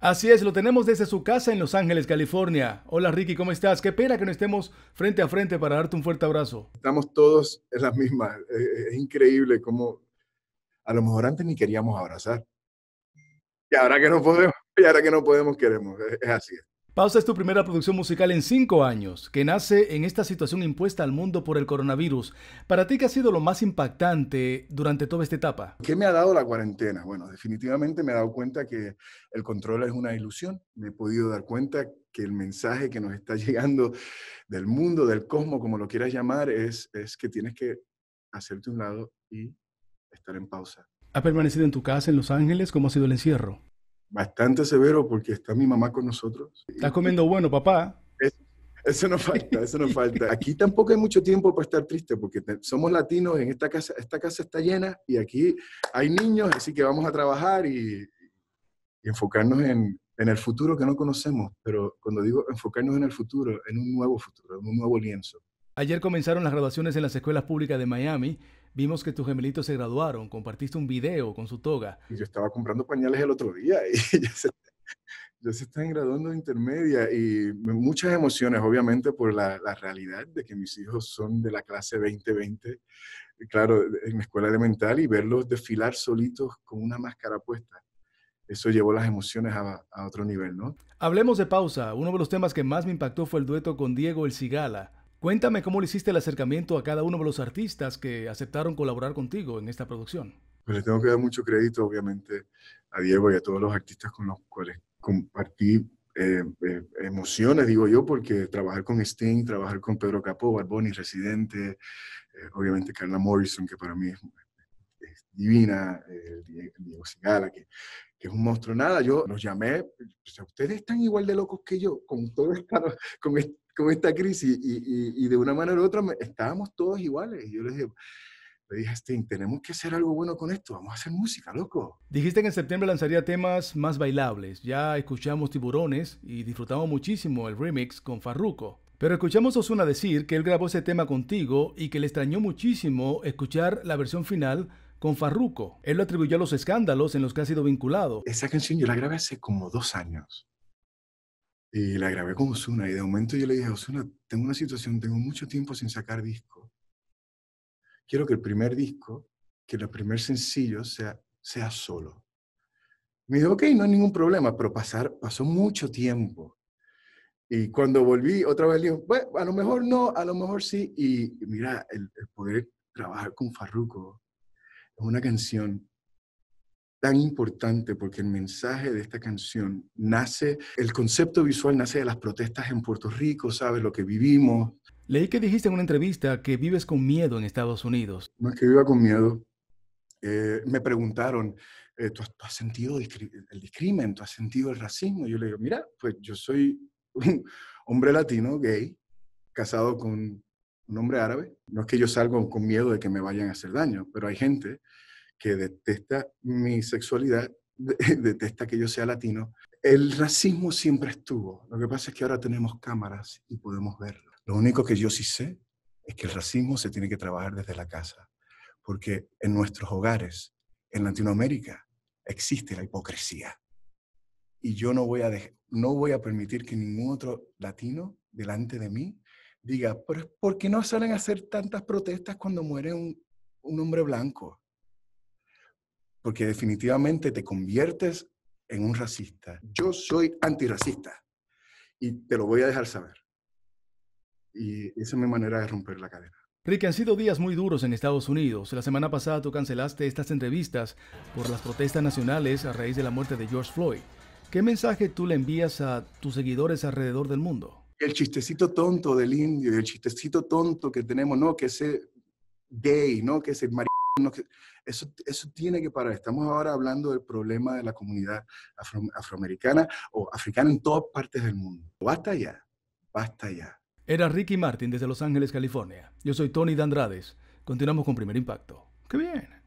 Así es, lo tenemos desde su casa en Los Ángeles, California. Hola Ricky, ¿cómo estás? Qué pena que no estemos frente a frente para darte un fuerte abrazo. Estamos todos en la misma. Eh, eh, es increíble cómo a lo mejor antes ni queríamos abrazar. Y ahora que no podemos, y ahora que no podemos, queremos. Es así. Pausa es tu primera producción musical en cinco años, que nace en esta situación impuesta al mundo por el coronavirus. Para ti, ¿qué ha sido lo más impactante durante toda esta etapa? ¿Qué me ha dado la cuarentena? Bueno, definitivamente me he dado cuenta que el control es una ilusión. Me he podido dar cuenta que el mensaje que nos está llegando del mundo, del cosmos, como lo quieras llamar, es, es que tienes que hacerte un lado y estar en pausa. ¿Ha permanecido en tu casa en Los Ángeles? ¿Cómo ha sido el encierro? bastante severo porque está mi mamá con nosotros. Estás comiendo bueno, papá. Eso, no falta, eso no falta. Aquí tampoco hay mucho tiempo para estar triste porque somos latinos en esta casa, esta casa está llena y aquí hay niños, así que vamos a trabajar y, y enfocarnos en, en el futuro que no conocemos, pero cuando digo enfocarnos en el futuro, en un nuevo futuro, en un nuevo lienzo. Ayer comenzaron las graduaciones en las escuelas públicas de Miami Vimos que tus gemelitos se graduaron, compartiste un video con su toga. Yo estaba comprando pañales el otro día y ya se, están graduando de intermedia y muchas emociones, obviamente, por la, la realidad de que mis hijos son de la clase 2020, claro, en la escuela elemental y verlos desfilar solitos con una máscara puesta eso llevó las emociones a, a, otro nivel, ¿no? Hablemos de pausa. Uno de los temas que más me impactó fue el dueto con Diego El Cigala. Cuéntame cómo le hiciste el acercamiento a cada uno de los artistas que aceptaron colaborar contigo en esta producción. Pues le tengo que dar mucho crédito, obviamente, a Diego y a todos los artistas con los cuales compartí eh, eh, emociones, digo yo, porque trabajar con Sting, trabajar con Pedro Capó, Barboni, Residente, eh, obviamente Carla Morrison, que para mí es, divina, Diego Sigala, que, es un monstruo. Nada, yo los llamé, pues, ustedes están igual de locos que yo, con todo esta, con, con esta crisis y, de una manera u otra estábamos todos iguales. Y yo dije, le dije Sting, tenemos que hacer algo bueno con esto, vamos a hacer música, loco. Dijiste que en septiembre lanzaría temas más bailables. Ya escuchamos Tiburones y disfrutamos muchísimo el remix con Farruko. Pero escuchamos a Osuna decir que él grabó ese tema contigo y que le extrañó muchísimo escuchar la versión final con Farruko. Él lo atribuyó a los escándalos en los que ha sido vinculado. Esa canción yo la grabé hace como dos años. Y la grabé con Osuna y de momento yo le dije, Osuna, tengo una situación, tengo mucho tiempo sin sacar disco. Quiero que el primer disco, que el primer sencillo sea, sea solo. Me dijo, ok, no hay ningún problema, pero pasar, pasó mucho tiempo. Y cuando volví otra vez, le dije, bueno, a lo mejor no, a lo mejor sí. Y mira, el, el poder trabajar con Farruko es una canción tan importante porque el mensaje de esta canción nace, el concepto visual nace de las protestas en Puerto Rico, ¿sabes? Lo que vivimos. Leí que dijiste en una entrevista que vives con miedo en Estados Unidos. No es que viva con miedo. Eh, me preguntaron, eh, ¿tú, has, sentido el discrimen? ¿Tú has sentido el racismo? yo le digo, mira, pues yo soy un hombre latino, gay, casado con un hombre árabe. No es que yo salgo con miedo de que me vayan a hacer daño, pero hay gente que detesta mi sexualidad, detesta que yo sea latino. El racismo siempre estuvo. Lo que pasa es que ahora tenemos cámaras y podemos verlo. Lo único que yo sí sé es que el racismo se tiene que trabajar desde la casa, porque en nuestros hogares, en Latinoamérica, existe la hipocresía. Y yo no voy a, no voy a permitir que ningún otro latino delante de mí diga, pero ¿por qué no salen a hacer tantas protestas cuando muere un, un hombre blanco? porque definitivamente te conviertes en un racista. Yo soy antirracista y te lo voy a dejar saber. Y esa es mi manera de romper la cadena. Rick, han sido días muy duros en Estados Unidos. La semana pasada tú cancelaste estas entrevistas por las protestas nacionales a raíz de la muerte de George Floyd. ¿Qué mensaje tú le envías a tus seguidores alrededor del mundo? El chistecito tonto del indio y el chistecito tonto que tenemos, no, que ese gay, no, que ese marido eso, tiene que parar. Estamos ahora hablando del problema de la comunidad afroamericana o africana en todas partes del mundo. Basta ya, basta ya. Era Ricky Martin desde Los Ángeles, California. Yo soy Tony Dandrades. Continuamos con Primer Impacto. ¡Qué bien!